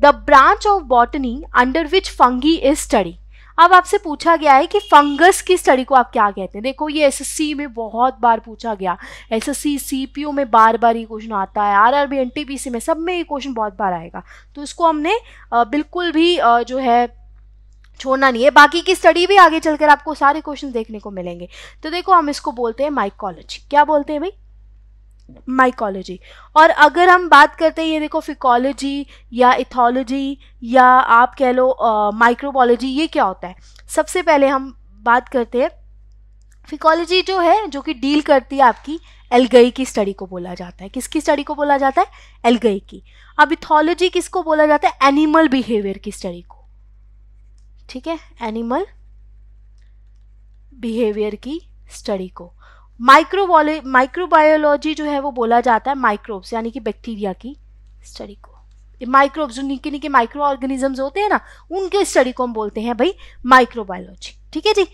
the branch of botany under which fungi is study अब आपसे पूछा गया है कि फंगस की स्टडी को आप क्या कहते हैं देखो ये एसएससी में बहुत बार पूछा गया एसएससी सीपीयू में बार बार ये क्वेश्चन आता है आरआरबी एनटीपीसी में सब में ये क्वेश्चन बहुत बार आएगा तो इसको हमने बिल्कुल भी जो है छोड़ना नहीं है बाकी की स्टडी भी आगे चलकर आपको सारे क्वेश्चन देखने को मिलेंगे तो देखो हम इसको बोलते हैं माइकोलॉजी क्या बोलते हैं भाई माइकोलॉजी और अगर हम बात करते हैं ये देखो फिकोलॉजी या इथोलॉजी या आप कह लो माइक्रोबोलॉजी ये क्या होता है सबसे पहले हम बात करते हैं फिकोलॉजी जो है जो कि डील करती है आपकी एलगई की स्टडी को बोला जाता है किसकी स्टडी को बोला जाता है एलगई की अब इथोलॉजी किसको बोला जाता है एनिमल बिहेवियर की स्टडी को ठीक है एनिमल बिहेवियर की स्टडी को माइक्रो माइक्रोबायोलॉजी जो है वो बोला जाता है माइक्रोब्स यानी कि बैक्टीरिया की स्टडी को माइक्रोब्स निके निके माइक्रो ऑर्गेनिजम्स होते हैं ना उनके स्टडी को हम बोलते हैं भाई माइक्रोबायोलॉजी ठीक है जी